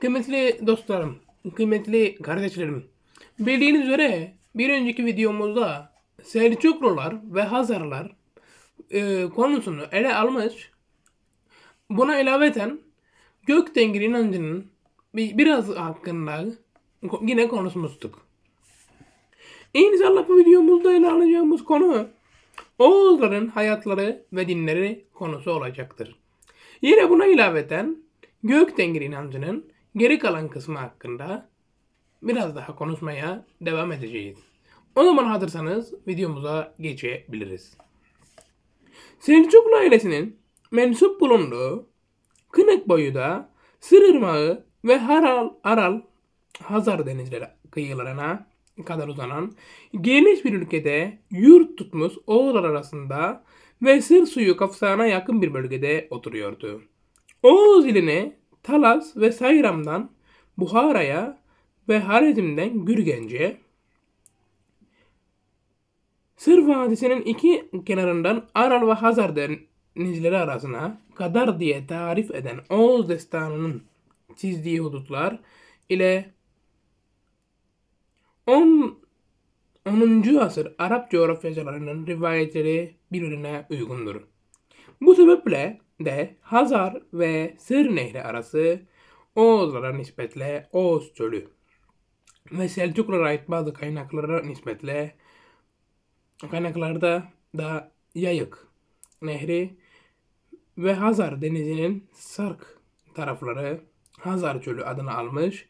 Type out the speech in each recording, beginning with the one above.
Kıymetli dostlarım, kıymetli kardeşlerim. Bildiğiniz üzere bir önceki videomuzda Selçuklular ve Hazarlar e, konusunu ele almış. Buna ilaveten Göktengir inancının biraz hakkında yine konuşmuştuk. İnşallah bu videomuzda ele alacağımız konu Oğuzların hayatları ve dinleri konusu olacaktır. Yine buna ilaveten Göktengir inancının geri kalan kısmı hakkında biraz daha konuşmaya devam edeceğiz. O zaman hazırsanız videomuza geçebiliriz. Selçuklu ailesinin mensup bulunduğu Kınık boyu da Sırırmağı ve Haral, Aral Hazar denizleri kıyılarına kadar uzanan geniş bir ülkede yurt tutmuş oğullar arasında ve sır suyu kapsağına yakın bir bölgede oturuyordu. Oğuz ilini Talas ve Sayram'dan Buhara'ya ve Harezm'den Gürgence'ye, Sır Vadisi'nin iki kenarından Aral ve Hazar denizleri arasına kadar diye tarif eden Oğuz destanının çizdiği hudutlar ile 10. 10. asır Arap coğrafyacılarının rivayetleri birbirine uygundur. Bu sebeple de Hazar ve Sır Nehri arası Oğuzlara nispetle Oğuz Çölü ve Selçuklulara ait bazı kaynaklara nispetle kaynaklarda da Yayık Nehri ve Hazar denizinin Sark tarafları Hazar Çölü adını almış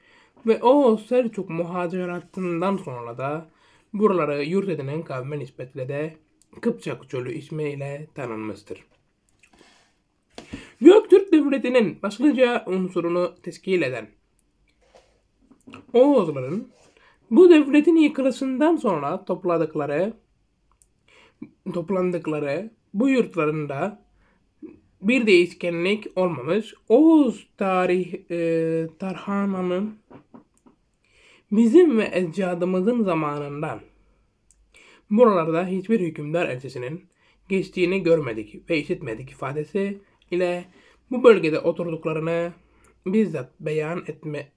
ve o Selçuk muhaciratından sonra da buraları yurt edinen kavme nispetle de Kıpçak Çölü ismiyle tanınmıştır. Türk Devleti'nin başlıca unsurunu teskil eden Oğuzların bu devletin yıkılışından sonra topladıkları toplandıkları bu yurtlarında bir değişkenlik olmamış. Oğuz tarih e, tarhananın bizim ve ecdadımızın zamanından buralarda hiçbir hükümdar elçisinin geçtiğini görmedik ve işitmedik ifadesi ile bu bölgede oturduklarını bizzat beyan etme,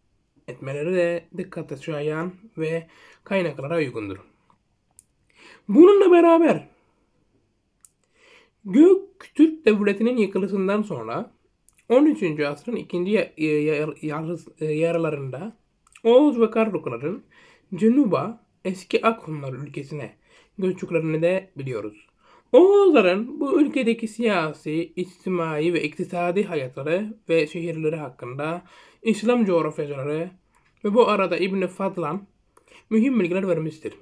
etmeleri de dikkate şayan ve kaynaklara uygundur. Bununla beraber Gök Türk Devleti'nin yıkılışından sonra 13. asrın ikinci e, e, yarılarında Oğuz ve Karlukların Cenuba eski Akhunlar ülkesine göçüklerini de biliyoruz. Moğolların bu ülkedeki siyasi, içtimai ve iktisadi hayatları ve şehirleri hakkında İslam coğrafyacıları ve bu arada İbn Fadlan mühim bilgiler vermiştir.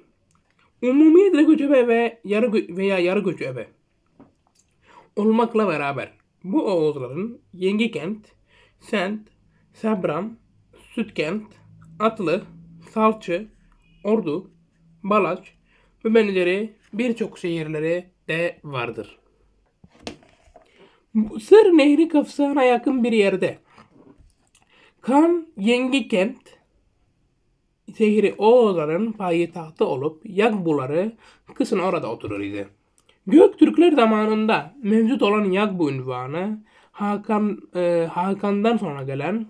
Umumiyetle göçebe ve yarı veya yarı göçebe olmakla beraber bu Oğuzların Yengi Kent, Sent, Sabram, Sütkent, Atlı, Salçı, Ordu, Balaç ve benzeri birçok şehirleri de vardır. Mısır Nehri kafsana yakın bir yerde. Kan Yengi Kent şehri Oğuzların payitahtı olup Yakbuları kısın orada oturur idi. Göktürkler zamanında mevcut olan Yakbu ünvanı Hakan, e, Hakan'dan sonra gelen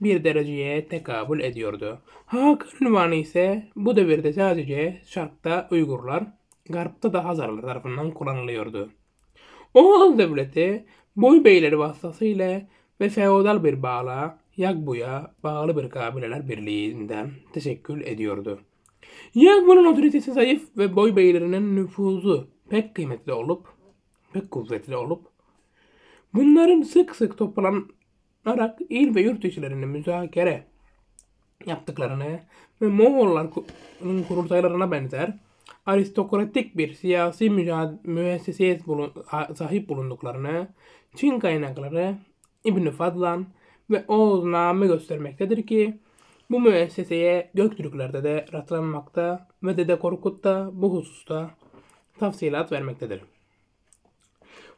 bir dereceye tekabül ediyordu. Hakan ünvanı ise bu devirde sadece şartta Uygurlar, Garp'ta daha zararlı tarafından kullanılıyordu. Oğuz Devleti boy beyleri vasıtasıyla ve feodal bir bağla Yagbu'ya bağlı bir kabileler birliğinden teşekkül ediyordu. Yagbu'nun otoritesi zayıf ve boy beylerinin nüfuzu pek kıymetli olup, pek kuvvetli olup, bunların sık sık toplanarak il ve yurt işlerini müzakere yaptıklarını ve Moğolların kurultaylarına benzer aristokratik bir siyasi müesseseye bulun sahip bulunduklarını Çin kaynakları İbn Fadlan ve Oğuzname göstermektedir ki bu müesseseye Göktürklerde de rastlanmakta ve Dede Korkut bu hususta tafsilat vermektedir.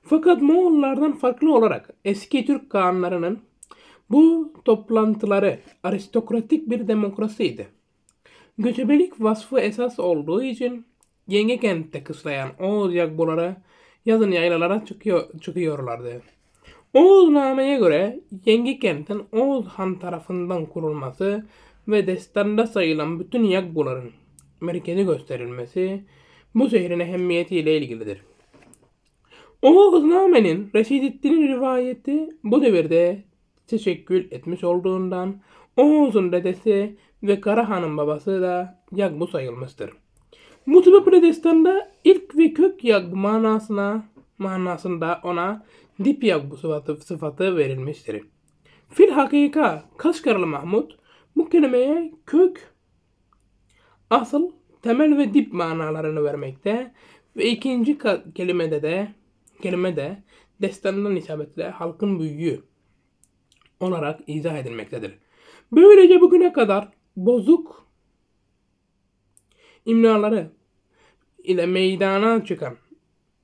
Fakat Moğollardan farklı olarak eski Türk kağanlarının bu toplantıları aristokratik bir demokrasiydi. Göçebelik vasfı esas olduğu için yenge kentte kıslayan Oğuz yakbuları yazın yaylalara çıkıyor, çıkıyorlardı. Oğuznameye göre yenge kentin Oğuz Han tarafından kurulması ve destanda sayılan bütün yakbuların merkezi gösterilmesi bu şehrin ehemmiyetiyle ilgilidir. Oğuznamenin Reşidettin'in rivayeti bu devirde teşekkül etmiş olduğundan Oğuz'un dedesi ve Karahan'ın babası da Yagbu sayılmıştır. Mutuba predestanda ilk ve kök Yagbu manasına, manasında ona dip Yagbu sıfatı, sıfatı verilmiştir. Fil hakika Kaşgarlı Mahmud bu kelimeye kök, asıl, temel ve dip manalarını vermekte ve ikinci kelimede de kelime de destandan isabetle halkın büyüğü olarak izah edilmektedir. Böylece bugüne kadar bozuk imlaları ile meydana çıkan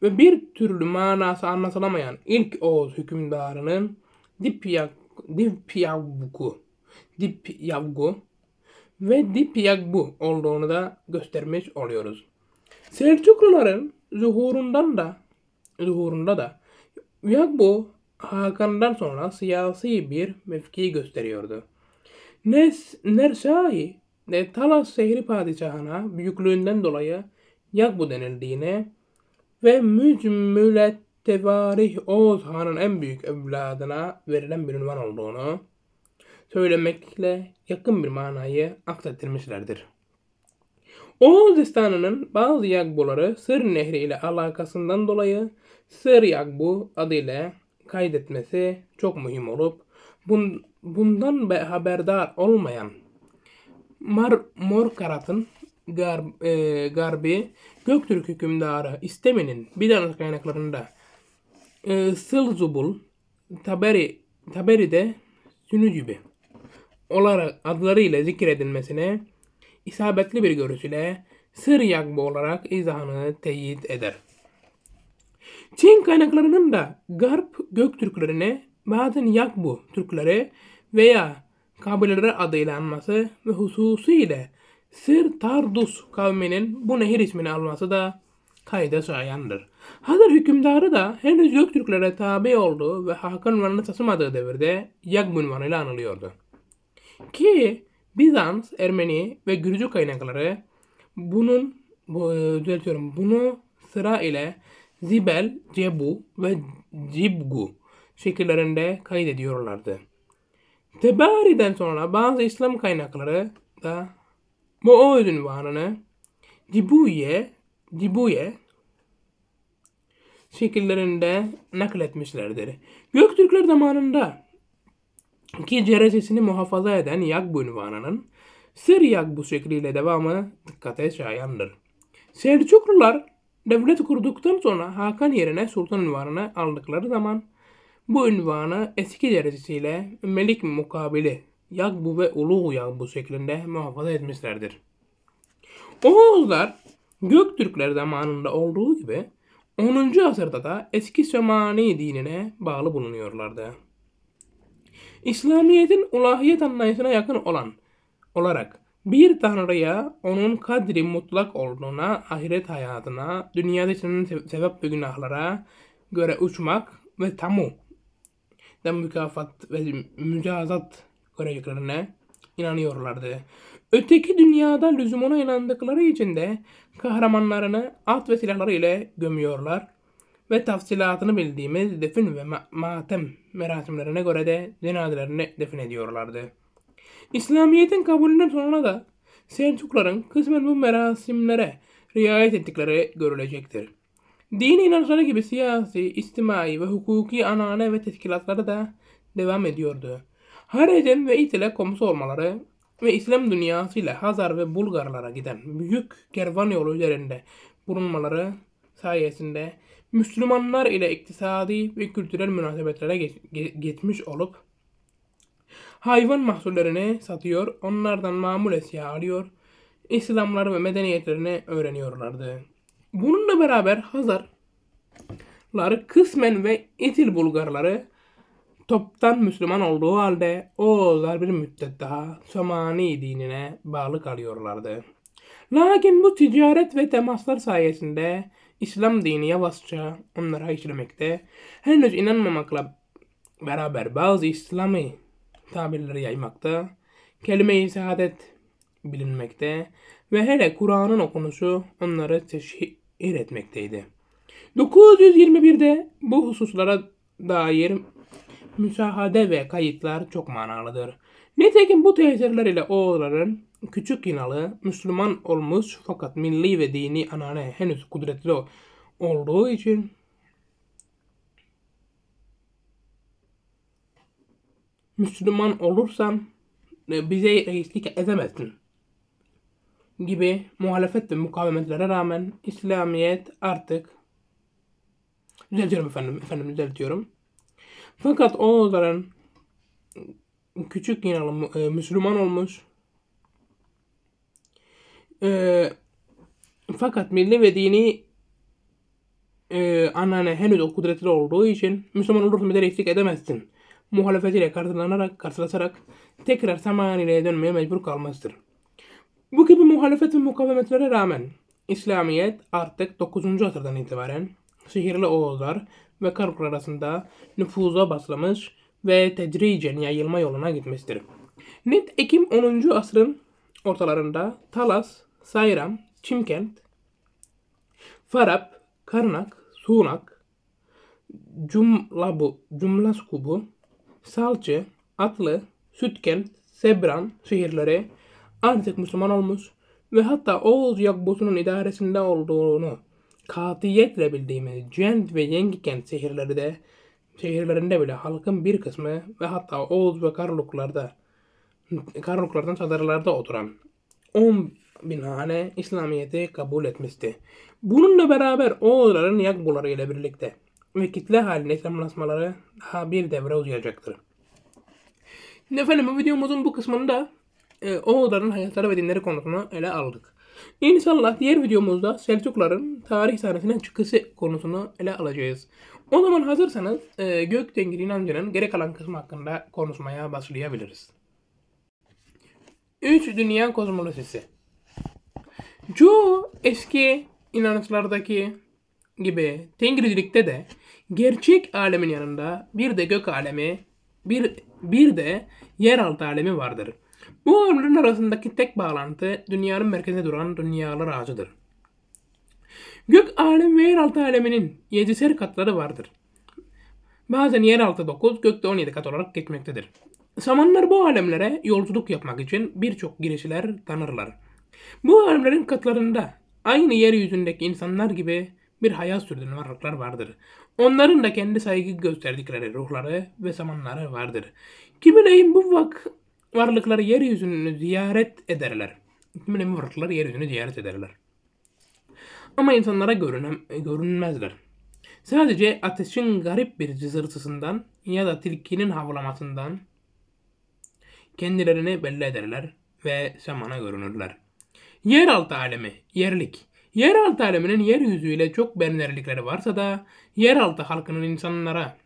ve bir türlü manası anlatılamayan ilk Oğuz hükümdarının Dipyak, Dipyavgu, Dipyavgu ve Dipyagbu olduğunu da göstermiş oluyoruz. Selçukluların zuhurundan da zuhurunda da Yagbu Hakan'dan sonra siyasi bir mevki gösteriyordu. Nersai ne Talas şehri padişahına büyüklüğünden dolayı Yakbu denildiğine ve Mücmület Tevarih Oğuz Han'ın en büyük evladına verilen bir ünvan olduğunu söylemekle yakın bir manayı aksettirmişlerdir. Oğuz destanının bazı Yakbuları Sır Nehri ile alakasından dolayı Sır Yakbu adıyla kaydetmesi çok mühim olup bun, bundan haberdar olmayan Mar Morkarat'ın gar, e, garbi Göktürk hükümdarı İsteminin İsteme'nin Bizans kaynaklarında e, Sılzubul Taberi Taberi'de Sünücübi olarak adlarıyla zikredilmesine isabetli bir görüşüyle sır yakbı olarak izahını teyit eder. Çin kaynaklarının da Garp Göktürklerine bazen Yakbu Türkleri veya kabilelere adıyla anması ve hususiyle Sır Tardus kavminin bu nehir ismini alması da kayda şayandır. Hazır hükümdarı da henüz yok Türkler'e tabi olduğu ve Hakan unvanını taşımadığı devirde Yagb unvanıyla anılıyordu. Ki Bizans, Ermeni ve Gürcü kaynakları bunun bu, e, düzeltiyorum bunu sıra ile Zibel, Cebu ve Cibgu şekillerinde kaydediyorlardı. Tebari'den sonra bazı İslam kaynakları da bu Moğol ünvanını Dibuye, Dibuye şekillerinde nakletmişlerdir. Göktürkler zamanında ki cerecesini muhafaza eden Yagbu ünvanının Sır Yagbu şekliyle devamı dikkate şayandır. Selçuklular devlet kurduktan sonra Hakan yerine sultan ünvanını aldıkları zaman bu ünvanı eski derecesiyle melik mukabili Yagbu ve Ulu Yagbu şeklinde muhafaza etmişlerdir. Oğuzlar Göktürkler zamanında olduğu gibi 10. asırda da eski Sömani dinine bağlı bulunuyorlardı. İslamiyet'in ulahiyet anlayışına yakın olan olarak bir tanrıya onun kadri mutlak olduğuna, ahiret hayatına, dünyada işlenen sebep ve günahlara göre uçmak ve tamu ve mükafat ve mücazat göreceklerine inanıyorlardı. Öteki dünyada lüzumuna inandıkları için de kahramanlarını at ve silahları ile gömüyorlar ve tafsilatını bildiğimiz defin ve ma- matem merasimlerine göre de cenazelerini defin ediyorlardı. İslamiyet'in kabulünden sonra da Selçukların kısmen bu merasimlere riayet ettikleri görülecektir dini inançları gibi siyasi, istimai ve hukuki anane ve teşkilatları da devam ediyordu. Harecen ve İtil'e komşu olmaları ve İslam dünyası ile Hazar ve Bulgarlara giden büyük kervan yolu üzerinde bulunmaları sayesinde Müslümanlar ile iktisadi ve kültürel münasebetlere geç, geçmiş olup hayvan mahsullerini satıyor, onlardan mamul esya alıyor, İslamları ve medeniyetlerini öğreniyorlardı. Bununla beraber Hazarlar kısmen ve İtil Bulgarları toptan Müslüman olduğu halde Oğuzlar bir müddet daha Somani dinine bağlı kalıyorlardı. Lakin bu ticaret ve temaslar sayesinde İslam dini yavaşça onlara işlemekte. Henüz inanmamakla beraber bazı İslami tabirleri yaymakta. Kelime-i saadet bilinmekte ve hele Kur'an'ın okunuşu onları teşhi yer etmekteydi. 921'de bu hususlara dair müsaade ve kayıtlar çok manalıdır. Nitekim bu tesirler ile oğulların küçük Yinalı Müslüman olmuş fakat milli ve dini anane henüz kudretli olduğu için Müslüman olursan bize reislik edemezsin gibi muhalefet ve mukavemetlere rağmen İslamiyet artık düzeltiyorum efendim, efendim düzeltiyorum. Fakat Oğuzların küçük yine e, Müslüman olmuş. E, fakat milli ve dini e, anneanne henüz o kudretli olduğu için Müslüman olursun bir de eksik edemezsin. Muhalefetiyle karşılanarak, karşılaşarak tekrar Samaniliğe dönmeye mecbur kalmıştır. Bu gibi muhalefet ve mukavemetlere rağmen İslamiyet artık 9. asırdan itibaren sihirli oğullar ve Karpur arasında nüfuza baslamış ve tedricen yayılma yoluna gitmiştir. Net Ekim 10. asrın ortalarında Talas, Sayram, Çimkent, Farab, Karnak, Sunak, Cumlabu, Cumlaskubu, Salçı, Atlı, Sütkent, Sebran şehirleri artık Müslüman olmuş ve hatta Oğuz Yakbusu'nun idaresinde olduğunu katiyetle bildiğimiz Cent ve Yengikent şehirleri de şehirlerinde bile halkın bir kısmı ve hatta Oğuz ve Karluklarda Karluklardan çadırlarda oturan 10 bin hane İslamiyet'i kabul etmişti. Bununla beraber Oğuzların Yakbuları ile birlikte ve kitle halinde İslamlaşmaları daha bir devre uzayacaktır. Efendim bu videomuzun bu kısmında e, ee, Oğuzların hayatları ve dinleri konusunu ele aldık. İnşallah diğer videomuzda Selçukların tarih sahnesine çıkışı konusunu ele alacağız. O zaman hazırsanız Gök e, Göktengir inancının geri kalan kısmı hakkında konuşmaya başlayabiliriz. 3. Dünya Kozmolojisi Çoğu eski inanışlardaki gibi Tengricilikte de gerçek alemin yanında bir de gök alemi, bir, bir de yeraltı alemi vardır. Bu varlıkların arasındaki tek bağlantı dünyanın merkezinde duran dünyalar ağacıdır. Gök alem ve yeraltı aleminin 7'şer katları vardır. Bazen yeraltı 9, gökte 17 kat olarak geçmektedir. Samanlar bu alemlere yolculuk yapmak için birçok girişler tanırlar. Bu alemlerin katlarında aynı yeryüzündeki insanlar gibi bir hayat sürdüren varlıklar vardır. Onların da kendi saygı gösterdikleri ruhları ve zamanları vardır. Kimi bu vak varlıkları yeryüzünü ziyaret ederler. İhtimalen varlıkları yeryüzünü ziyaret ederler. Ama insanlara görünem, görünmezler. Sadece ateşin garip bir cızırtısından ya da tilkinin havlamasından kendilerini belli ederler ve semana görünürler. Yeraltı alemi, yerlik. Yeraltı aleminin yeryüzüyle çok benzerlikleri varsa da yeraltı halkının insanlara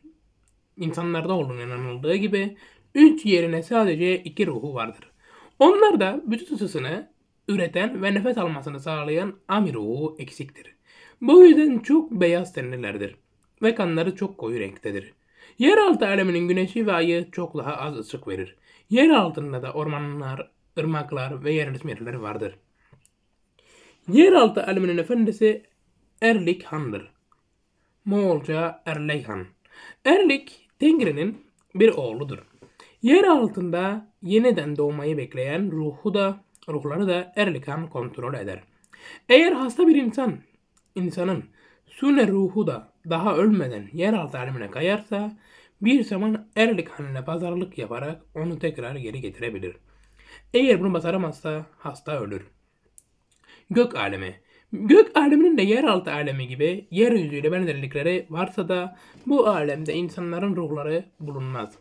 insanlarda olduğunu inanıldığı gibi üç yerine sadece iki ruhu vardır. Onlar da vücut ısısını üreten ve nefes almasını sağlayan ami ruhu eksiktir. Bu yüzden çok beyaz tenlilerdir ve kanları çok koyu renktedir. Yeraltı aleminin güneşi ve ayı çok daha az ışık verir. Yer altında da ormanlar, ırmaklar ve yerleşmeler vardır. Yeraltı aleminin efendisi Erlik Han'dır. Moğolca Erleyhan. Erlik Tengri'nin bir oğludur. Yer altında yeniden doğmayı bekleyen ruhu da ruhları da Erlikan kontrol eder. Eğer hasta bir insan insanın sune ruhu da daha ölmeden yer altı alemine kayarsa bir zaman Erlikan ile pazarlık yaparak onu tekrar geri getirebilir. Eğer bunu başaramazsa hasta ölür. Gök alemi Gök aleminin de yeraltı alemi gibi yeryüzüyle benzerlikleri varsa da bu alemde insanların ruhları bulunmaz.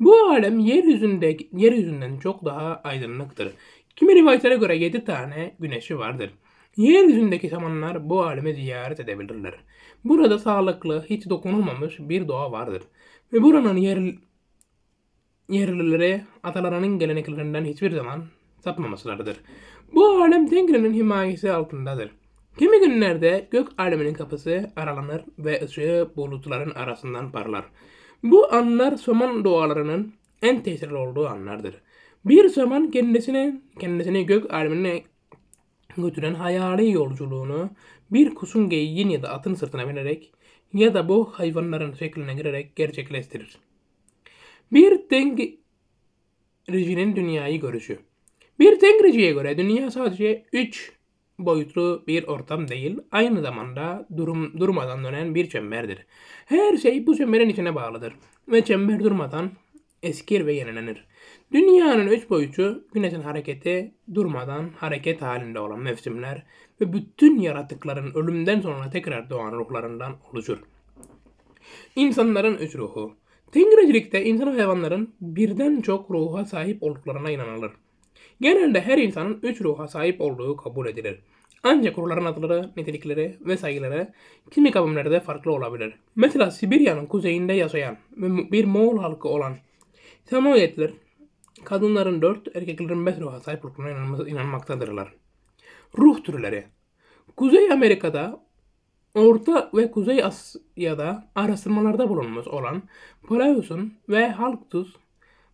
Bu alem yeryüzünde, yeryüzünden çok daha aydınlıktır. Kimi rivayetlere göre yedi tane güneşi vardır. Yeryüzündeki şamanlar bu alemi ziyaret edebilirler. Burada sağlıklı, hiç dokunulmamış bir doğa vardır. Ve buranın yer, yerlileri atalarının geleneklerinden hiçbir zaman sapmamasılardır. Bu alem Tengri'nin himayesi altındadır. Kimi günlerde gök aleminin kapısı aralanır ve ışığı bulutların arasından parlar. Bu anlar saman doğalarının en tesirli olduğu anlardır. Bir zaman kendisine, kendisini gök alemine götüren hayali yolculuğunu bir kusun geyiğin ya da atın sırtına binerek ya da bu hayvanların şekline girerek gerçekleştirir. Bir rejinin dünyayı görüşü. Bir tengriciye göre dünya sadece üç boyutlu bir ortam değil, aynı zamanda durum, durmadan dönen bir çemberdir. Her şey bu çemberin içine bağlıdır ve çember durmadan eskir ve yenilenir. Dünyanın üç boyutu güneşin hareketi durmadan hareket halinde olan mevsimler ve bütün yaratıkların ölümden sonra tekrar doğan ruhlarından oluşur. İnsanların üç ruhu. Tengrecilikte insan ve hayvanların birden çok ruha sahip olduklarına inanılır. Genelde her insanın üç ruha sahip olduğu kabul edilir. Ancak ruhların adları, nitelikleri ve saygıları kimi kavimlerde farklı olabilir. Mesela Sibirya'nın kuzeyinde yaşayan ve bir Moğol halkı olan Samoyedler, kadınların dört, erkeklerin beş ruha sahip olduğuna inanmaktadırlar. Ruh türleri Kuzey Amerika'da Orta ve Kuzey Asya'da araştırmalarda bulunmuş olan Paleus'un ve Halktus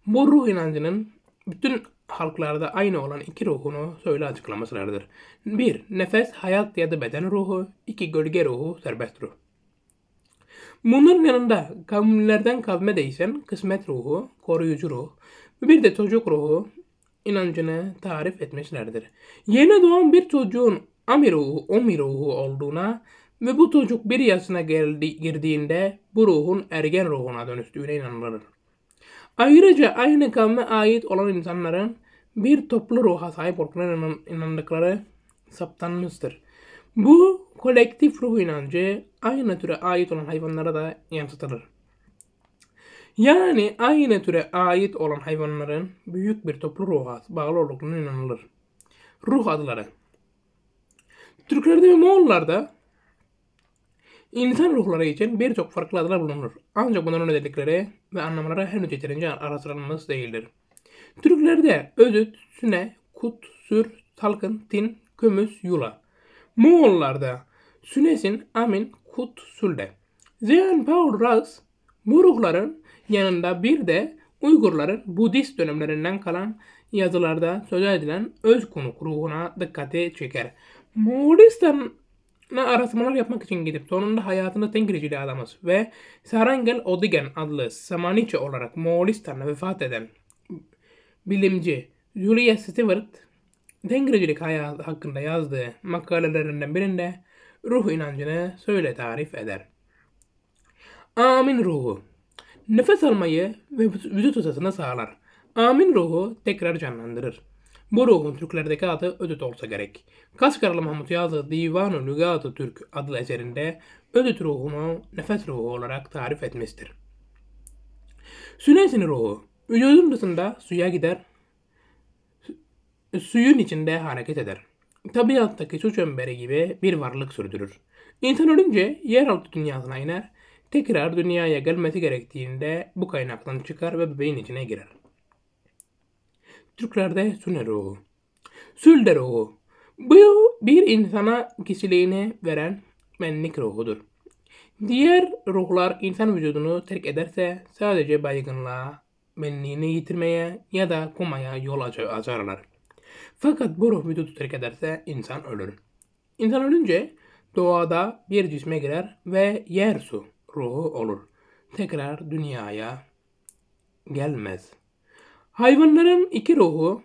bu ruh inancının bütün halklarda aynı olan iki ruhunu söyle açıklamasılardır. 1. Nefes, hayat ya da beden ruhu. 2. Gölge ruhu, serbest ruh. Bunların yanında kavimlerden kavme değişen kısmet ruhu, koruyucu ruh ve bir de çocuk ruhu inancını tarif etmişlerdir. Yeni doğan bir çocuğun amir ruhu, omi ruhu olduğuna ve bu çocuk bir yaşına geldi, girdiğinde bu ruhun ergen ruhuna dönüştüğüne inanılır. Ayrıca aynı kavme ait olan insanların bir toplu ruha sahip olduklarına inandıkları saptanmıştır. Bu kolektif ruh inancı aynı türe ait olan hayvanlara da yansıtılır. Yani aynı türe ait olan hayvanların büyük bir toplu ruha bağlı olduğuna inanılır. Ruh adları Türklerde ve Moğollarda İnsan ruhları için birçok farklı adlar bulunur. Ancak bunların özellikleri ve anlamları henüz yeterince araştırılmış değildir. Türklerde özüt, süne, kut, sür, talkın, tin, kömüs, yula. Moğollarda sünesin, amin, kut, sülde. Zeyn Paul Raz bu ruhların yanında bir de Uygurların Budist dönemlerinden kalan yazılarda söz edilen öz konuk ruhuna dikkati çeker. Moğolistan araştırmalar yapmak için gidip sonunda hayatını tenkirciyle adamız ve Sarangel Odigen adlı Samaniçe olarak Moğolistan'da vefat eden bilimci Julia Stewart tenkircilik hayatı hakkında yazdığı makalelerinden birinde ruh inancını söyle tarif eder. Amin ruhu Nefes almayı ve vücut ısısını sağlar. Amin ruhu tekrar canlandırır. Borov'un Türklerde kağıdı ödüt olsa gerek. Kaskaralı Mahmut yazdığı Divanu Nügat-ı Türk adlı eserinde ödüt ruhunu nefes ruhu olarak tarif etmiştir. Sünesin ruhu, vücudun dışında suya gider, suyun içinde hareket eder. Tabiattaki su çemberi gibi bir varlık sürdürür. İnsan ölünce yeraltı dünyasına iner, tekrar dünyaya gelmesi gerektiğinde bu kaynaktan çıkar ve bebeğin içine girer. Türklerde suner ruhu. Sülde ruhu. Bu bir insana kişiliğini veren benlik ruhudur. Diğer ruhlar insan vücudunu terk ederse sadece baygınlığa, benliğini yitirmeye ya da kumaya yol açarlar. Fakat bu ruh vücudu terk ederse insan ölür. İnsan ölünce doğada bir cisme girer ve yer su ruhu olur. Tekrar dünyaya gelmez.'' Hayvanların iki ruhu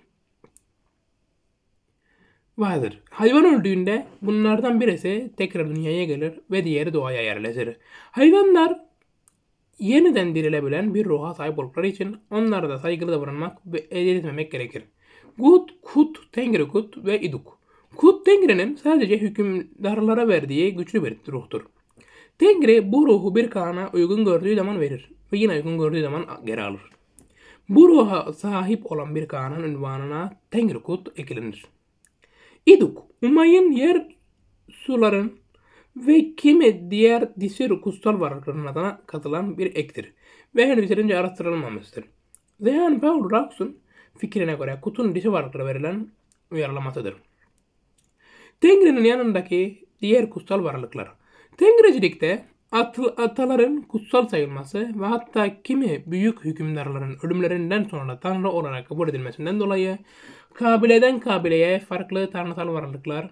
vardır. Hayvan öldüğünde bunlardan birisi tekrar dünyaya gelir ve diğeri doğaya yerleşir. Hayvanlar yeniden dirilebilen bir ruha sahip oldukları için onlara da saygılı davranmak ve edilmemek gerekir. Gut, Kut, Tengri Kut ve İduk. Kut Tengri'nin sadece hükümdarlara verdiği güçlü bir ruhtur. Tengri bu ruhu bir kana uygun gördüğü zaman verir ve yine uygun gördüğü zaman geri alır. Bu ruha sahip olan bir kağanın ünvanına Tengrikut eklenir. İduk, Umay'ın yer suların ve kimi diğer dişi kutsal varlıklarına katılan bir ektir ve henüz önce araştırılmamıştır. Zehan Paul Raksun fikrine göre kutun dişi varlıklara verilen uyarlamasıdır. Tengri'nin yanındaki diğer kutsal varlıklar. Tengricilikte at, ataların kutsal sayılması ve hatta kimi büyük hükümdarların ölümlerinden sonra tanrı olarak kabul edilmesinden dolayı kabileden kabileye farklı tanrısal varlıklar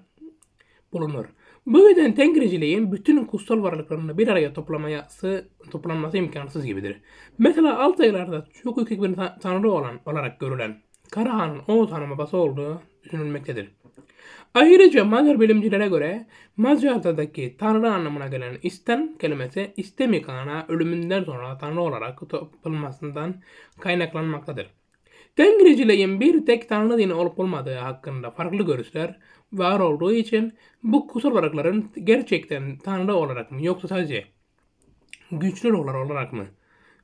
bulunur. Bu yüzden Tengriciliğin bütün kutsal varlıklarını bir araya toplaması, toplanması imkansız gibidir. Mesela alt sayılarda çok yüksek bir tanrı olan olarak görülen Karahan'ın o tanrıma babası olduğu düşünülmektedir. Ayrıca Macar bilimcilere göre Macar'daki Tanrı anlamına gelen isten kelimesi istemikana ölümünden sonra Tanrı olarak tapılmasından kaynaklanmaktadır. Tengiriciliğin bir tek Tanrı dini olup olmadığı hakkında farklı görüşler var olduğu için bu kusur varlıkların gerçekten Tanrı olarak mı yoksa sadece güçlü ruhlar olarak mı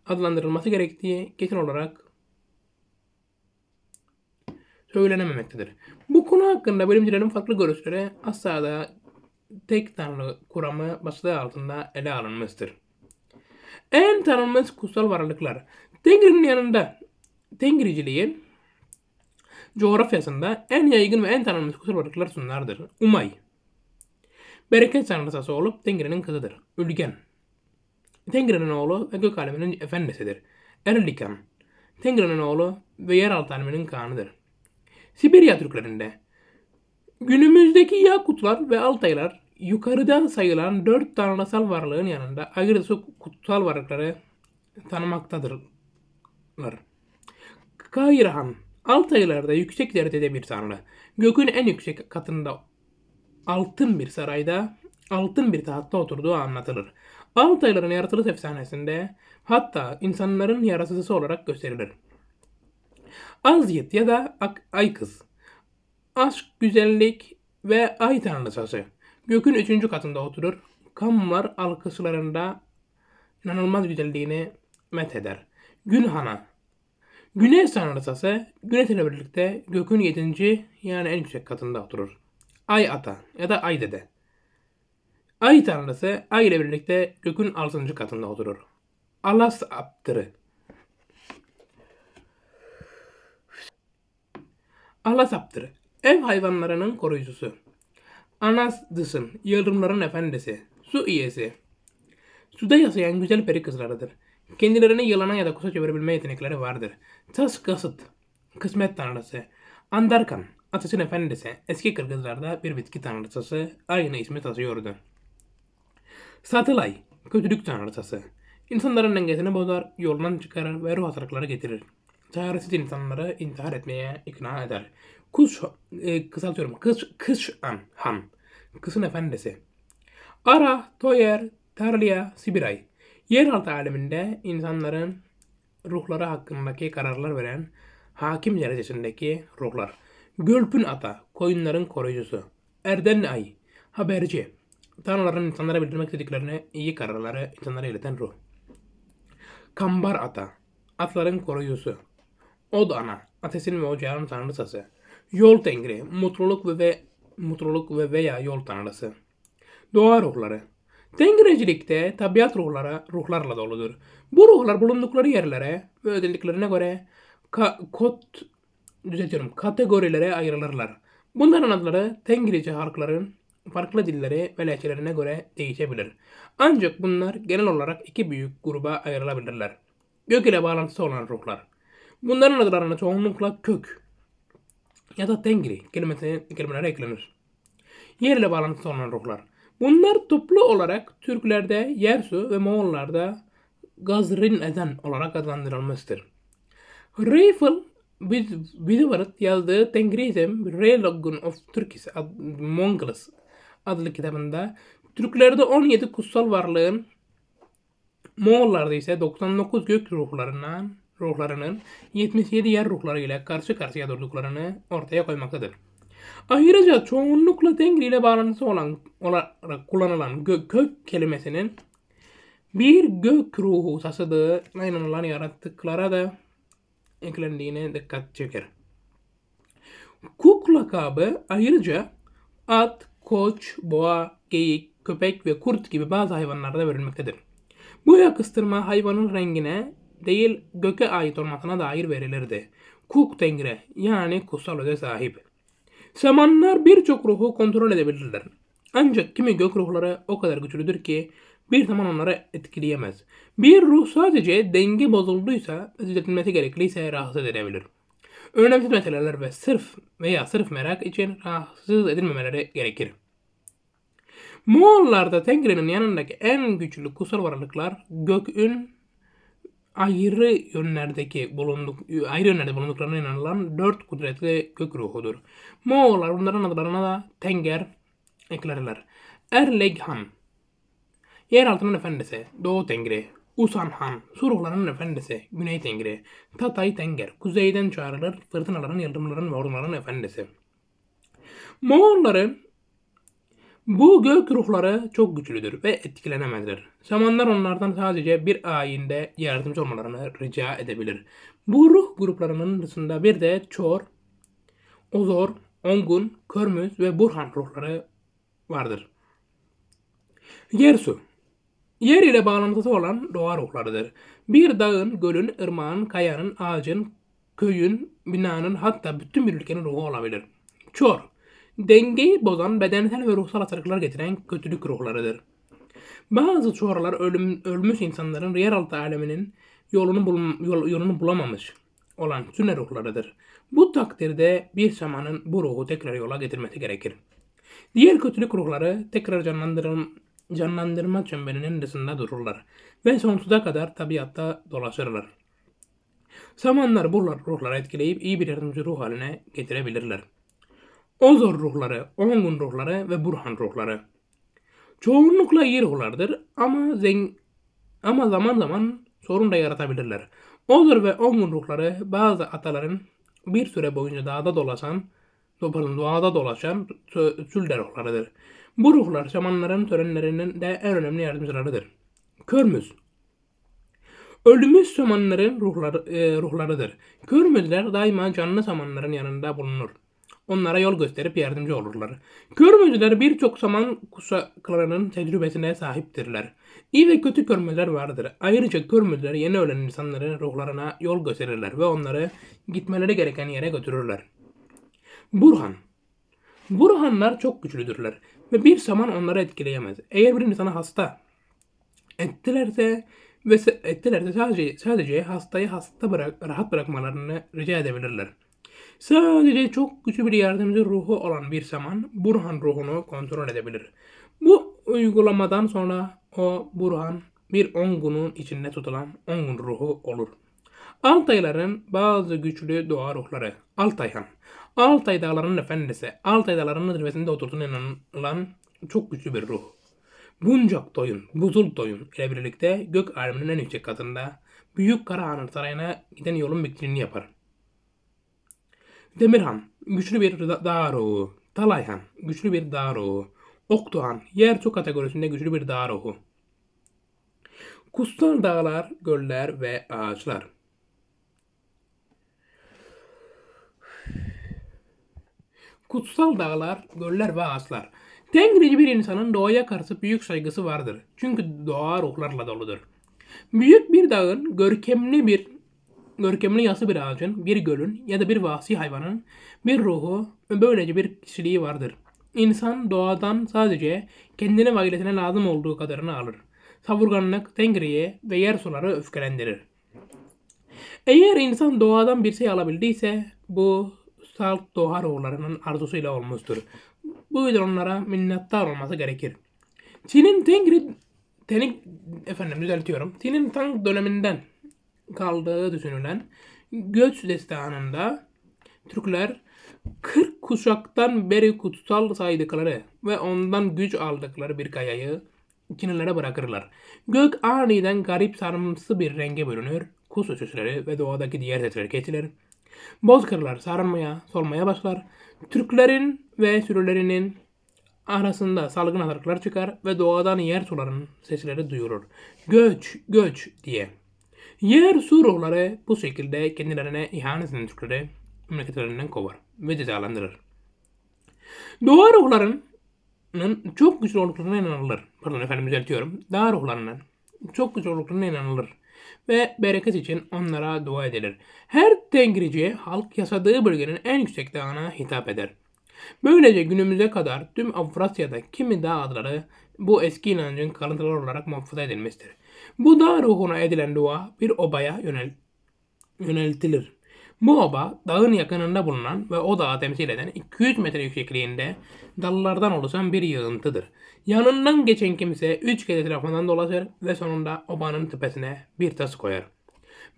adlandırılması gerektiği kesin olarak söylenememektedir. Bu konu hakkında bilimcilerin farklı görüşleri aslada tek tanrı kuramı başlığı altında ele alınmıştır. En tanınmış kutsal varlıklar Tengri'nin yanında Tengriciliğin coğrafyasında en yaygın ve en tanınmış kutsal varlıklar şunlardır. Umay. Bereket tanrıçası olup Tengri'nin kızıdır. Ülgen. Tengri'nin oğlu ve gök aleminin efendisidir. Erlikan. Tengri'nin oğlu ve yeraltı aleminin kanıdır. Sibirya Türklerinde. Günümüzdeki Yakutlar ve Altaylar yukarıda sayılan dört tanrısal varlığın yanında ayrıca kutsal varlıkları tanımaktadırlar. Kayrhan, Altaylarda yüksek derecede bir tanrı. Gökün en yüksek katında altın bir sarayda, altın bir tahtta oturduğu anlatılır. Altayların yaratılış efsanesinde hatta insanların yaratıcısı olarak gösterilir. Aziyet ya da Ay Kız. Aşk, güzellik ve ay tanrıçası. Gökün üçüncü katında oturur. Kamlar alkışlarında inanılmaz güzelliğini metheder. Gülhana. Güneş tanrıçası güneş ile birlikte gökün yedinci yani en yüksek katında oturur. Ay ata ya da ay dede. Ay tanrısı ay ile birlikte gökün altıncı katında oturur. Alas aptırı. Alasaptır, ev hayvanlarının koruyucusu. Anasdısın, yıldırımların efendisi, su iyesi. Suda yaşayan güzel peri kızlarıdır. Kendilerini yılana ya da kusa çevirebilme yetenekleri vardır. Tas kasıt, kısmet tanrısı. Andarkan, ateşin efendisi, eski Kırgızlarda bir bitki tanrıçası aynı ismi taşıyordu. Satılay, kötülük tanrıçası. İnsanların dengesini bozar, yoldan çıkarır ve ruh hastalıkları getirir çaresiz insanları intihar etmeye ikna eder. Kuş, e, kısaltıyorum, kış, kış an, han, kısın efendisi. Ara, Toyer, Tarlia, Sibiray. Yeraltı aleminde insanların ruhları hakkındaki kararlar veren hakim derecesindeki ruhlar. Gölpün ata, koyunların koruyucusu. Erden ay, haberci. Tanrıların insanlara bildirmek istediklerini iyi kararları insanlara ileten ruh. Kambar ata, atların koruyucusu. O da ana, ateşin ve ocağın tanrıçası. Yol tengri, mutluluk ve, ve mutluluk ve veya yol tanrısı. Doğa ruhları. Tengrecilikte tabiat ruhları ruhlarla doludur. Bu ruhlar bulundukları yerlere ve özelliklerine göre ka kod düzeltiyorum kategorilere ayrılırlar. Bunların adları Tengreci halkların farklı dilleri ve lehçelerine göre değişebilir. Ancak bunlar genel olarak iki büyük gruba ayrılabilirler. Gök ile bağlantısı olan ruhlar. Bunların adlarına çoğunlukla kök ya da tengri kelimesi, kelimeleri eklenir. Yerle bağlantısı olan ruhlar. Bunlar toplu olarak Türklerde Yersu ve Moğollarda Gazrin Eden olarak adlandırılmıştır. Rifle Bidivart yazdığı Tengrizm Relogun of Turkish ad, Mongols adlı kitabında Türklerde 17 kutsal varlığın Moğollarda ise 99 gök ruhlarından ruhlarının 77 yer ruhlarıyla karşı karşıya durduklarını ortaya koymaktadır. Ayrıca çoğunlukla Tengri ile bağlantısı olan olarak kullanılan gök, kök kelimesinin bir gök ruhu taşıdığı inanılan yarattıklara da eklendiğine dikkat çeker. Kuk lakabı ayrıca at, koç, boğa, geyik, köpek ve kurt gibi bazı hayvanlarda verilmektedir. Bu yakıştırma hayvanın rengine değil göke ait olmasına dair verilirdi. Kuk tengre yani kutsal öde sahip. Samanlar birçok ruhu kontrol edebilirler. Ancak kimi gök ruhları o kadar güçlüdür ki bir zaman onları etkileyemez. Bir ruh sadece denge bozulduysa düzeltilmesi gerekliyse rahatsız edebilir. Önemsiz meseleler ve sırf veya sırf merak için rahatsız edilmemeleri gerekir. Moğollarda Tengri'nin yanındaki en güçlü kutsal varlıklar Gök'ün ayrı yönlerdeki bulunduk ayrı yönlerde bulunduklarına inanılan dört kudretli kök ruhudur. Moğollar bunların adlarına da Tenger eklerler. Erleg yer Yeraltının efendisi, Doğu Tengri, Usan Han, Surukların efendisi, Güney Tengri, Tatay Tenger, kuzeyden çağrılır, fırtınaların, yıldırımların ve orduların efendisi. Moğolların bu gök ruhları çok güçlüdür ve etkilenemezler. Samanlar onlardan sadece bir ayinde yardımcı olmalarını rica edebilir. Bu ruh gruplarının dışında bir de Çor, Ozor, Ongun, Körmüz ve Burhan ruhları vardır. Yersu Yer ile bağlantısı olan doğa ruhlarıdır. Bir dağın, gölün, ırmağın, kayanın, ağacın, köyün, binanın hatta bütün bir ülkenin ruhu olabilir. Çor dengeyi bozan bedensel ve ruhsal ataklar getiren kötülük ruhlarıdır. Bazı çuharalar ölüm, ölmüş insanların yeraltı aleminin yolunu, bul, yol, yolunu bulamamış olan sünne ruhlarıdır. Bu takdirde bir zamanın bu ruhu tekrar yola getirmesi gerekir. Diğer kötülük ruhları tekrar canlandırım, canlandırma çemberinin dışında dururlar ve sonsuza kadar tabiatta dolaşırlar. Zamanlar bu ruhları etkileyip iyi bir yardımcı ruh haline getirebilirler. Ozor ruhları, Ongun ruhları ve Burhan ruhları. Çoğunlukla iyi ruhlardır ama zen ama zaman zaman sorun da yaratabilirler. Ozor ve Ongun ruhları bazı ataların bir süre boyunca dağda dolaşan, pardon, doğada dolaşan sülder ruhlarıdır. Bu ruhlar şamanların törenlerinin de en önemli yardımcılarıdır. Körmüz Ölümüz şamanların ruhları, e, ruhlarıdır. Körmüzler daima canlı şamanların yanında bulunur onlara yol gösterip yardımcı olurlar. Körmeciler birçok zaman kuşaklarının tecrübesine sahiptirler. İyi ve kötü körmeler vardır. Ayrıca körmeler yeni ölen insanların ruhlarına yol gösterirler ve onları gitmeleri gereken yere götürürler. Burhan Burhanlar çok güçlüdürler ve bir zaman onları etkileyemez. Eğer bir insanı hasta ettilerse ve ettilerse sadece sadece hastayı hasta bırak, rahat bırakmalarını rica edebilirler. Sadece çok güçlü bir yardımcı ruhu olan bir zaman Burhan ruhunu kontrol edebilir. Bu uygulamadan sonra o Burhan bir 10 günün içinde tutulan 10 gün ruhu olur. Altayların bazı güçlü doğa ruhları Altayhan. Altay dağlarının efendisi, Altay dağlarının zirvesinde oturduğuna inanılan çok güçlü bir ruh. Buncak Toyun, Buzul Toyun ile birlikte gök aleminin en yüksek katında Büyük Karahan'ın sarayına giden yolun bekçiliğini yapar. Demirhan, güçlü bir dağ ruhu. Talayhan, güçlü bir dağ ruhu. Oktuğan, yer su kategorisinde güçlü bir dağ ruhu. Kutsal dağlar, göller ve ağaçlar. Kutsal dağlar, göller ve ağaçlar. Tengrici bir insanın doğaya karşı büyük saygısı vardır. Çünkü doğa ruhlarla doludur. Büyük bir dağın görkemli bir görkemli yası bir ağacın, bir gölün ya da bir vasi hayvanın bir ruhu ve böylece bir kişiliği vardır. İnsan doğadan sadece kendine ve ailesine lazım olduğu kadarını alır. Savurganlık, tengriye ve yer suları öfkelendirir. Eğer insan doğadan bir şey alabildiyse bu salt doğa ruhlarının arzusuyla olmuştur. Bu yüzden onlara minnettar olması gerekir. Çin'in Tengri Tenik efendim düzeltiyorum. Çin'in Tang döneminden kaldığı düşünülen Göç Destanı'nda Türkler 40 kuşaktan beri kutsal saydıkları ve ondan güç aldıkları bir kayayı Çinlilere bırakırlar. Gök aniden garip sarımsı bir renge bürünür. Kuş uçuşları ve doğadaki diğer sesler kesilir. Bozkırlar sarmaya, solmaya başlar. Türklerin ve sürülerinin arasında salgın hastalıklar çıkar ve doğadan yer sularının sesleri duyurur. Göç, göç diye. Yer Suriyelileri bu şekilde kendilerine ihanet ettikleri memleketlerinden kovar ve cezalandırır. Doğa ruhlarının çok güçlü olduklarına inanılır. Pardon efendim düzeltiyorum. Dağ ruhlarının çok güçlü olduklarına inanılır ve bereket için onlara dua edilir. Her tengirici halk yaşadığı bölgenin en yüksek dağına hitap eder. Böylece günümüze kadar tüm Afrasya'da kimi dağ adları bu eski inancın kalıntıları olarak muhafaza edilmiştir. Buda ruhuna edilen dua bir obaya yönel, yöneltilir. Bu oba dağın yakınında bulunan ve o dağı temsil eden 200 metre yüksekliğinde dallardan oluşan bir yığıntıdır. Yanından geçen kimse 3 kez etrafından dolaşır ve sonunda obanın tepesine bir tas koyar.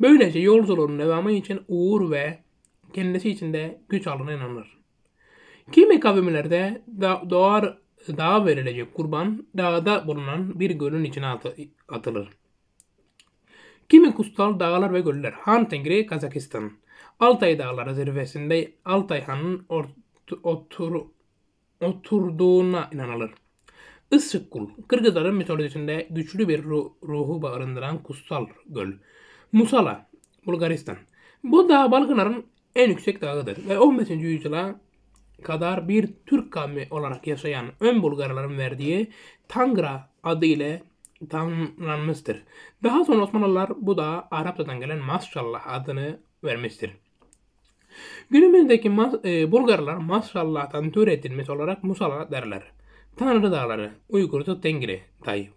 Böylece yolculuğun devamı için uğur ve kendisi için de güç alına inanır. Kimi kavimlerde da doğar dağa verilecek kurban dağda bulunan bir gölün içine atılır. Kimi kutsal dağlar ve göller. Han Tengri Kazakistan. Altay Dağları zirvesinde Altay Han'ın otur, oturduğuna inanılır. Isık Kul, Kırgızların mitolojisinde güçlü bir ruh, ruhu barındıran kutsal göl. Musala, Bulgaristan. Bu dağ Balkanların en yüksek dağıdır ve 15. yüzyıla kadar bir Türk kavmi olarak yaşayan ön Bulgarların verdiği Tangra adı ile tanımlanmıştır. Daha sonra Osmanlılar bu da Arapçadan gelen maşallah adını vermiştir. Günümüzdeki e, Bulgarlar maşallah'tan türetilmiş olarak Musala derler. Tanrı Dağları, Uygur'da Tengri, Tayyip.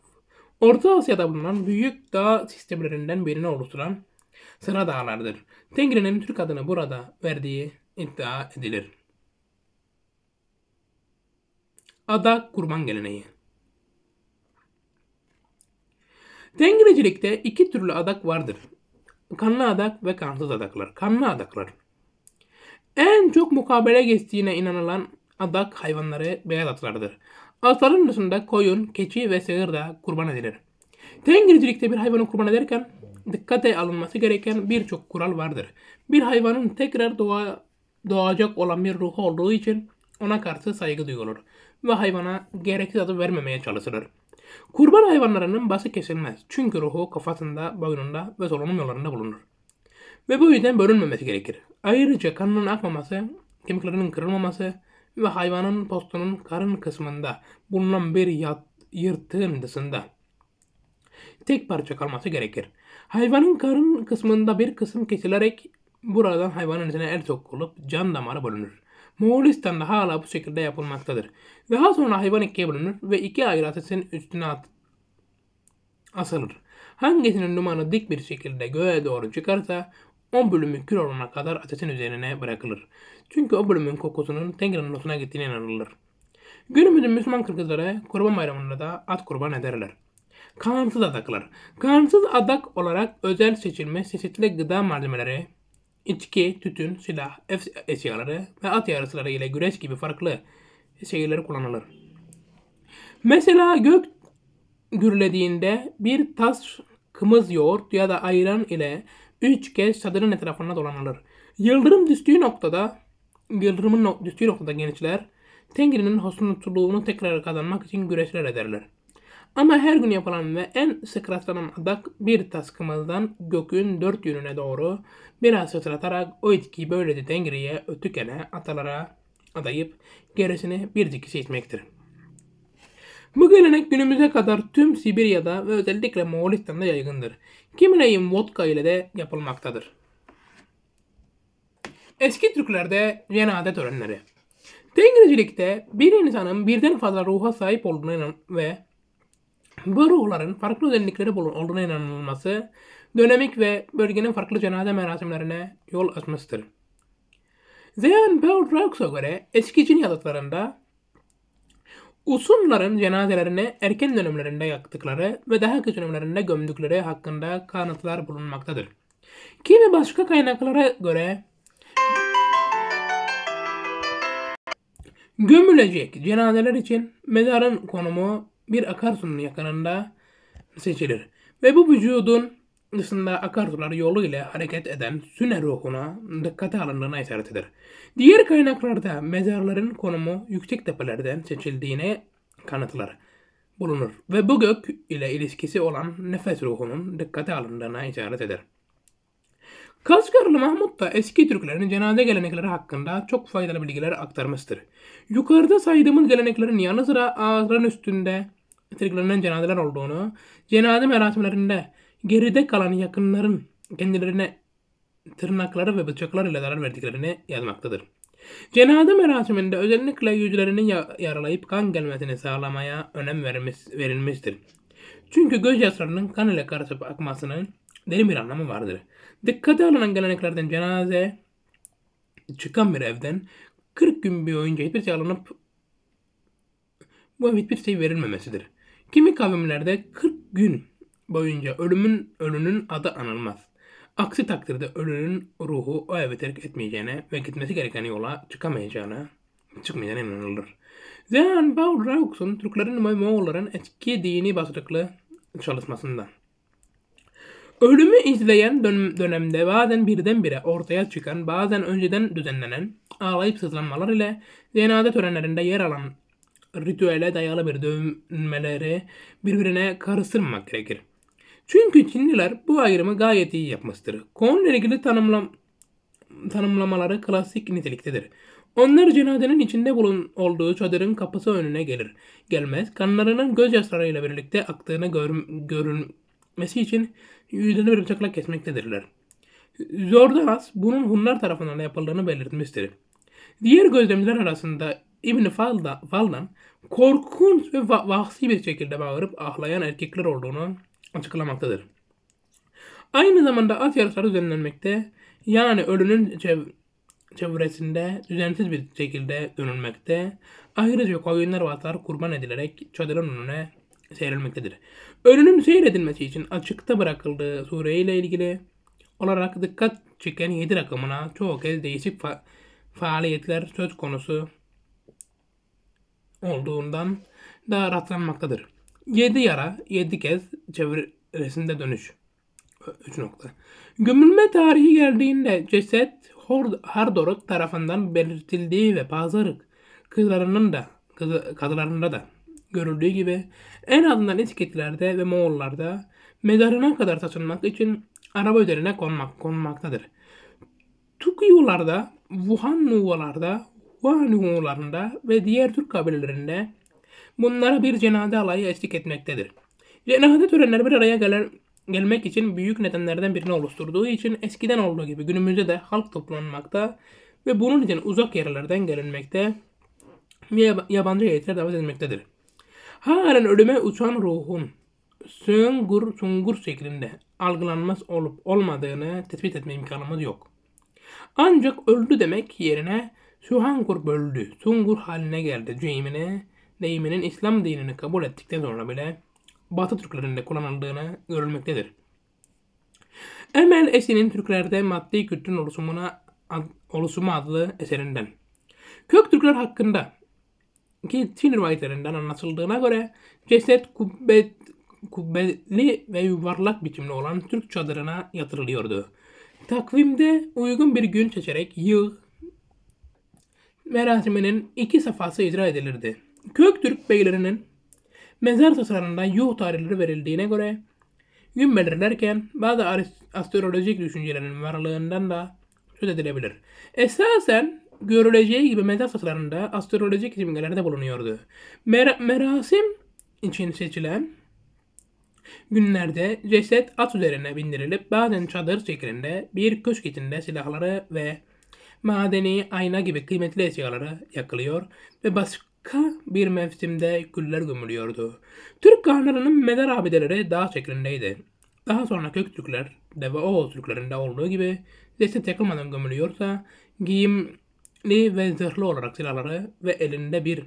Orta Asya'da bulunan büyük dağ sistemlerinden birini oluşturan Sıra dağlardır Tengri'nin Türk adını burada verdiği iddia edilir. Ada Kurban Geleneği Dengecilikte iki türlü adak vardır. Kanlı adak ve kansız adaklar. Kanlı adaklar. En çok mukabele geçtiğine inanılan adak hayvanları beyaz atlardır. Atların dışında koyun, keçi ve sığır da kurban edilir. Tengircilikte bir hayvanı kurban ederken dikkate alınması gereken birçok kural vardır. Bir hayvanın tekrar doğa, doğacak olan bir ruhu olduğu için ona karşı saygı duyulur ve hayvana gereksiz adı vermemeye çalışılır. Kurban hayvanlarının bası kesilmez. Çünkü ruhu kafasında, boynunda ve solunum yollarında bulunur. Ve bu yüzden bölünmemesi gerekir. Ayrıca kanının akmaması, kemiklerinin kırılmaması ve hayvanın postunun karın kısmında bulunan bir yat, yırtığın dışında tek parça kalması gerekir. Hayvanın karın kısmında bir kısım kesilerek buradan hayvanın içine el sokulup can damarı bölünür. Moğolistan'da hala bu şekilde yapılmaktadır. Daha sonra hayvan ikiye bölünür ve iki ayrı ateşin üstüne at asılır. Hangisinin dumanı dik bir şekilde göğe doğru çıkarsa 10 bölümü kül olana kadar ateşin üzerine bırakılır. Çünkü o bölümün kokusunun Tanrı'nın hoşuna gittiğine inanılır. Günümüzün Müslüman kırkızları kurban bayramında da at kurban ederler. Kansız adaklar. Kansız adak olarak özel seçilmiş çeşitli gıda malzemeleri, İçki, tütün, silah, ev eşyaları ve at yarısıları ile güreş gibi farklı şeyler kullanılır. Mesela gök gürlediğinde bir tas kımız yoğurt ya da ayran ile üç kez çadırın etrafına dolanılır. Yıldırım düştüğü noktada, yıldırımın düştüğü noktada gençler Tengri'nin hoşnutsuzluğunu tekrar kazanmak için güreşler ederler. Ama her gün yapılan ve en sık rastlanan adak bir tas kımıldan gökün dört yönüne doğru biraz sıçratarak o etkiyi böylece dengriye, ötükene, atalara adayıp gerisini bir dikişe içmektir. Bu gelenek günümüze kadar tüm Sibirya'da ve özellikle Moğolistan'da yaygındır. Kimileyin vodka ile de yapılmaktadır. Eski Türklerde cenaze törenleri. Tengircilikte bir insanın birden fazla ruha sahip olduğuna inan ve bu ruhların farklı özellikleri olduğuna inanılması, dönemik ve bölgenin farklı cenaze merasimlerine yol açmıştır. Zeyn Beldraksa göre eski Çin yazıtlarında Usunların cenazelerini erken dönemlerinde yaktıkları ve daha geç dönemlerinde gömdükleri hakkında kanıtlar bulunmaktadır. Kimi başka kaynaklara göre gömülecek cenazeler için mezarın konumu bir akarsunun yakınında seçilir. Ve bu vücudun dışında akarsular yoluyla hareket eden süne ruhuna dikkate alındığına işaret eder. Diğer kaynaklarda mezarların konumu yüksek tepelerden seçildiğine kanıtlar bulunur ve bu gök ile ilişkisi olan nefes ruhunun dikkate alındığına işaret eder. Kaskarlı Mahmut da eski Türklerin cenaze gelenekleri hakkında çok faydalı bilgiler aktarmıştır. Yukarıda saydığımız geleneklerin yanı sıra ağızların üstünde etkilenen cenazeler olduğunu, cenaze merasimlerinde geride kalan yakınların kendilerine tırnakları ve bıçaklar ile zarar verdiklerini yazmaktadır. Cenaze merasiminde özellikle yüzlerini yaralayıp kan gelmesini sağlamaya önem verilmiş, verilmiştir. Çünkü gözyaşlarının kan ile karışıp akmasının derin bir anlamı vardır. Dikkate alınan geleneklerden cenaze çıkan bir evden 40 gün boyunca hiçbir şey alınıp bu hiçbir şey verilmemesidir. Kimi kavimlerde 40 gün boyunca ölümün ölünün adı anılmaz. Aksi takdirde ölünün ruhu o evi terk etmeyeceğine ve gitmesi gereken yola çıkamayacağına çıkmayacağına inanılır. Zehan Paul Raux'un Türklerin ve Moğolların eski dini başlıklı çalışmasında. Ölümü izleyen dön- dönemde bazen birdenbire ortaya çıkan, bazen önceden düzenlenen ağlayıp sızlanmalar ile cenaze törenlerinde yer alan ritüele dayalı bir dövmeleri birbirine karıştırmamak gerekir. Çünkü Çinliler bu ayrımı gayet iyi yapmıştır. Konuyla ilgili tanımlam tanımlamaları klasik niteliktedir. Onlar cenazenin içinde bulun olduğu çadırın kapısı önüne gelir. Gelmez, kanlarının gözyaşlarıyla birlikte aktığını gör, görünmesi için yüzünü bir bıçakla kesmektedirler. Zordanas bunun Hunlar tarafından yapıldığını belirtmiştir. Diğer gözlemciler arasında İbn Falda, Faldan korkunç ve va- vahsi bir şekilde bağırıp ahlayan erkekler olduğunu açıklamaktadır. Aynı zamanda at yarışları düzenlenmekte yani ölünün çev- çevresinde düzensiz bir şekilde dönülmekte. Ayrıca koyunlar ve atlar kurban edilerek çadırın önüne seyredilmektedir. Ölünün seyredilmesi için açıkta bırakıldığı sureyle ilgili olarak dikkat çeken 7 rakamına çoğu kez değişik fa- faaliyetler söz konusu olduğundan daha rahatlanmaktadır. 7 yara 7 kez çevresinde dönüş. 3 nokta. Gömülme tarihi geldiğinde ceset Hardoruk tarafından belirtildiği ve pazarlık kızlarının da kız, kadılarında da görüldüğü gibi en azından etiketlerde ve Moğollarda mezarına kadar taşınmak için araba üzerine konmak, konmaktadır. Tukuyularda, Wuhan Nuvalarda, Vahanuhularında ve diğer Türk kabilelerinde bunlara bir cenaze alayı eşlik etmektedir. Cenaze törenleri bir araya gelen, gelmek için büyük nedenlerden birini oluşturduğu için eskiden olduğu gibi günümüzde de halk toplanmakta ve bunun için uzak yerlerden gelinmekte ve yabancı heyetler davet edilmektedir. Halen ölüme uçan ruhun söngur sungur şeklinde algılanmaz olup olmadığını tespit etme imkanımız yok. Ancak öldü demek yerine Sühangur böldü. Sungur haline geldi. Cüymine, deyiminin İslam dinini kabul ettikten sonra bile Batı Türklerinde kullanıldığını görülmektedir. Emel Esin'in Türklerde maddi kültürün oluşumuna ad, oluşumu adlı eserinden. Kök Türkler hakkında ki Çin rivayetlerinden anlatıldığına göre ceset kubbet, kubbeli ve yuvarlak biçimli olan Türk çadırına yatırılıyordu. Takvimde uygun bir gün seçerek yıl, merasiminin iki safhası icra edilirdi. Göktürk beylerinin mezar taşlarından yuh tarihleri verildiğine göre gün belirlerken bazı astrolojik düşüncelerin varlığından da söz edilebilir. Esasen görüleceği gibi mezar taşlarında astrolojik simgelerde bulunuyordu. Mer- merasim için seçilen günlerde ceset at üzerine bindirilip bazen çadır şeklinde bir köşk içinde silahları ve madeni ayna gibi kıymetli eşyaları yakılıyor ve başka bir mevsimde güller gömülüyordu. Türk kanlarının mezar abideleri dağ şeklindeydi. Daha sonra Göktürkler de ve Oğuz Türklerinde olduğu gibi ceset yakılmadan gömülüyorsa giyimli ve zırhlı olarak silahları ve elinde bir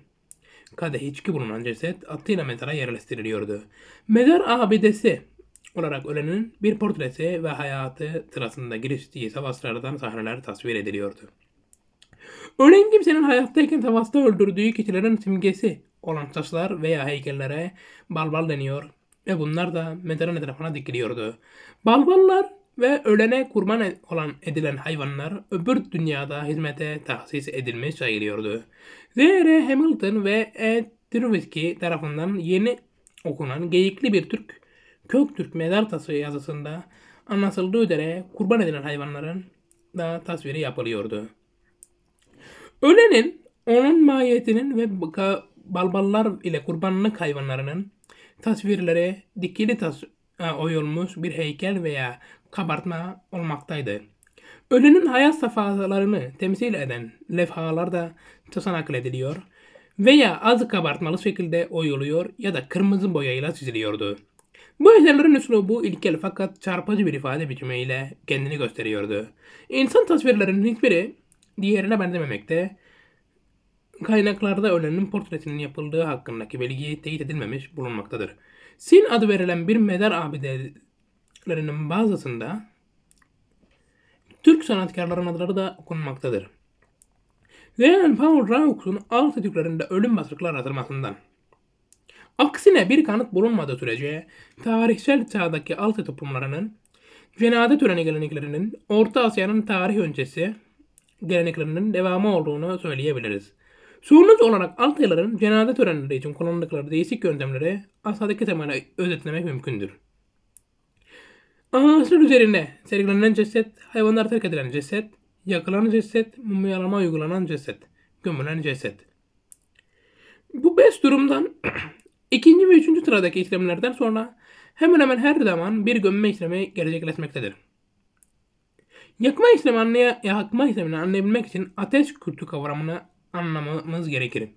kadeh içki bulunan ceset atıyla mezara yerleştiriliyordu. Mezar abidesi olarak ölenin bir portresi ve hayatı sırasında giriştiği savaşlardan sahneler tasvir ediliyordu. Ölen kimsenin hayattayken savaşta öldürdüğü kişilerin simgesi olan taşlar veya heykellere balbal deniyor ve bunlar da mezarın etrafına dikiliyordu. Balballar ve ölene kurban e- olan edilen hayvanlar öbür dünyada hizmete tahsis edilmiş sayılıyordu. Z.R. Hamilton ve E. Trubisky tarafından yeni okunan geyikli bir Türk Köktürk mezar tası yazısında anlaşıldığı üzere kurban edilen hayvanların da tasviri yapılıyordu. Ölenin onun mahiyetinin ve balballar ile kurbanlık hayvanlarının tasvirleri dikili tas e, oyulmuş bir heykel veya kabartma olmaktaydı. Ölünün hayat safhalarını temsil eden levhalar da tasana naklediliyor veya az kabartmalı şekilde oyuluyor ya da kırmızı boyayla çiziliyordu. Bu Bazılarının üslubu ilkel fakat çarpıcı bir ifade biçimiyle kendini gösteriyordu. İnsan tasvirlerinin hiçbiri diğerine benzememekte, kaynaklarda ölenin portresinin yapıldığı hakkındaki bilgi teyit edilmemiş bulunmaktadır. Sin adı verilen bir medar abidelerinin bazısında Türk sanatkarların adları da okunmaktadır. Leon Paul Rauch'un alt tüklerinde ölüm basırkları atılmasından Aksine bir kanıt bulunmadığı sürece tarihsel çağdaki Asya toplumlarının cenaze töreni geleneklerinin Orta Asya'nın tarih öncesi geleneklerinin devamı olduğunu söyleyebiliriz. Sonuç olarak Altaylıların cenaze törenleri için kullandıkları değişik yöntemleri aşağıdaki temele özetlemek mümkündür. Ağaçlar üzerine sergilenen ceset, hayvanlar terk edilen ceset, yakılan ceset, mumyalama uygulanan ceset, gömülen ceset. Bu beş durumdan İkinci ve üçüncü sıradaki işlemlerden sonra hemen hemen her zaman bir gömme işlemi gerçekleşmektedir. Yakma işlemi anlaya, yakma işlemini anlayabilmek için ateş kültü kavramını anlamamız gerekir.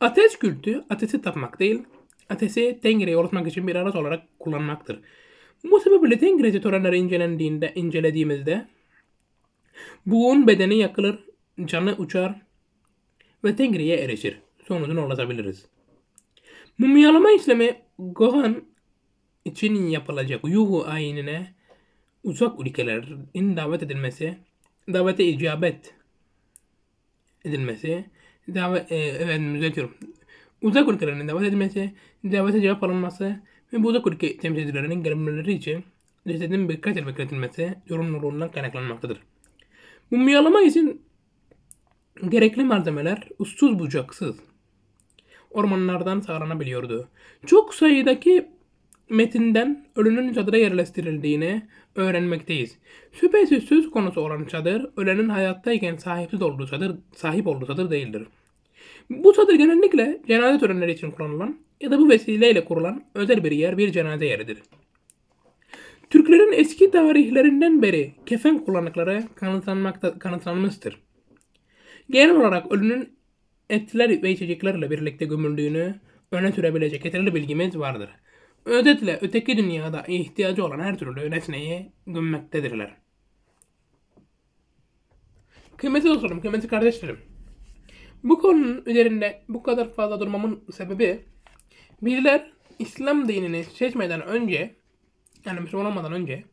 Ateş kültü ateşi tapmak değil, ateşi Tengri'ye ulaşmak için bir araç olarak kullanmaktır. Bu sebeple Tengri'ci törenleri incelendiğinde, incelediğimizde buğun bedeni yakılır, canı uçar ve Tengri'ye erişir. Sonucunu ulaşabiliriz. Mumyalama işlemi Gohan için yapılacak yuhu ayinine uzak ülkelerin davet edilmesi, davete icabet edilmesi, davet, e, efendim düzeltiyorum. Uzak ülkelerin davet edilmesi, davete cevap alınması ve bu uzak ülke temsilcilerinin gelmeleri için cesedin birkaç yıl bekletilmesi yorumluluğundan kaynaklanmaktadır. Mumyalama için gerekli malzemeler uçsuz bucaksız ormanlardan sağlanabiliyordu. Çok sayıdaki metinden ölünün çadıra yerleştirildiğini öğrenmekteyiz. Şüphesiz söz konusu olan çadır, ölenin hayattayken sahipsiz olduğu çadır, sahip olduğu çadır değildir. Bu çadır genellikle cenaze törenleri için kullanılan ya da bu vesileyle kurulan özel bir yer bir cenaze yeridir. Türklerin eski tarihlerinden beri kefen kullanıkları kanıtlanmakta, kanıtlanmıştır. Genel olarak ölünün etkiler ve içeceklerle birlikte gömüldüğünü öne sürebilecek yeterli bilgimiz vardır. Özetle öteki dünyada ihtiyacı olan her türlü nesneyi gömmektedirler. Kıymetli dostlarım, kıymetli kardeşlerim. Bu konunun üzerinde bu kadar fazla durmamın sebebi bizler İslam dinini seçmeden önce yani Müslüman olmadan önce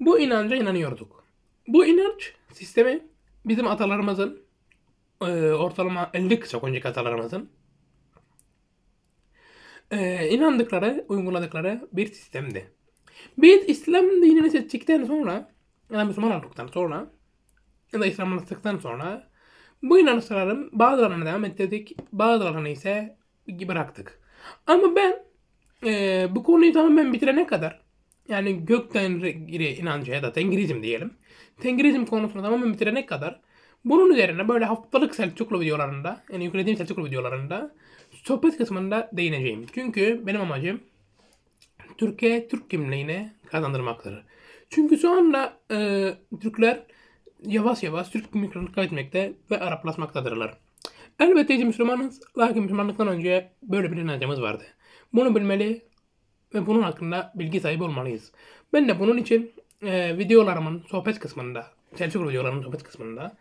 bu inanca inanıyorduk. Bu inanç sistemi bizim atalarımızın e, ortalama 50 kısa önceki hatalarımızın e, ee, inandıkları, uyguladıkları bir sistemdi. Biz İslam dinini seçtikten sonra ya Müslüman olduktan sonra ya da İslamlaştıktan sonra bu inançların bazılarını devam ettirdik, bazılarını ise bıraktık. Ama ben e, bu konuyu tamamen bitirene kadar yani gök tengri inancı ya da tengrizm diyelim. Tengrizm konusunu tamamen bitirene kadar bunun üzerine böyle haftalık Selçuklu videolarında, yani yüklediğim Selçuklu videolarında sohbet kısmında değineceğim. Çünkü benim amacım Türkiye Türk kimliğini kazandırmaktır. Çünkü şu anda e, Türkler yavaş yavaş Türk kimliklerini kaybetmekte ve Araplaşmaktadırlar. Elbette ki Müslümanız, lakin Müslümanlıktan önce böyle bir inancımız vardı. Bunu bilmeli ve bunun hakkında bilgi sahibi olmalıyız. Ben de bunun için e, videolarımın sohbet kısmında, selçuklu videolarımın sohbet kısmında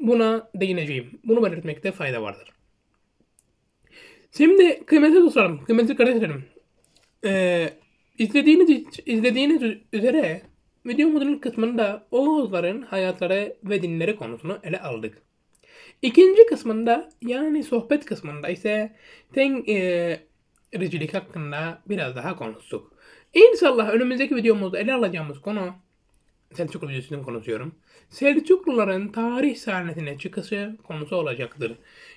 Buna değineceğim. Bunu belirtmekte fayda vardır. Şimdi kıymetli dostlarım, kıymetli kardeşlerim. Ee, izlediğiniz, izlediğiniz üzere videomuzun kısmında Oğuzların hayatları ve dinleri konusunu ele aldık. İkinci kısmında yani sohbet kısmında ise ten e, ricilik hakkında biraz daha konuştuk. İnşallah önümüzdeki videomuzda ele alacağımız konu Selçuklu Müzesi'nden konuşuyorum. Selçukluların tarih sahnesine çıkışı konusu olacaktır.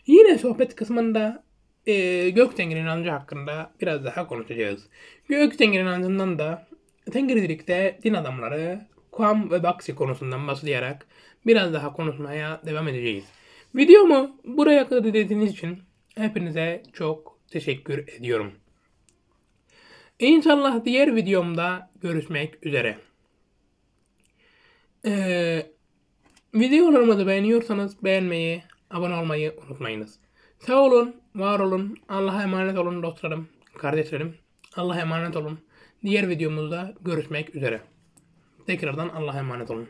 Yine sohbet kısmında e, Göktengir inancı hakkında biraz daha konuşacağız. Göktengir inancından da Tengridilik'te din adamları Kuam ve Baksi konusundan başlayarak biraz daha konuşmaya devam edeceğiz. Videomu buraya kadar izlediğiniz için hepinize çok teşekkür ediyorum. İnşallah diğer videomda görüşmek üzere. Ee, videolarımızı beğeniyorsanız beğenmeyi, abone olmayı unutmayınız. Sağ olun, var olun, Allah'a emanet olun dostlarım, kardeşlerim. Allah'a emanet olun. Diğer videomuzda görüşmek üzere. Tekrardan Allah'a emanet olun.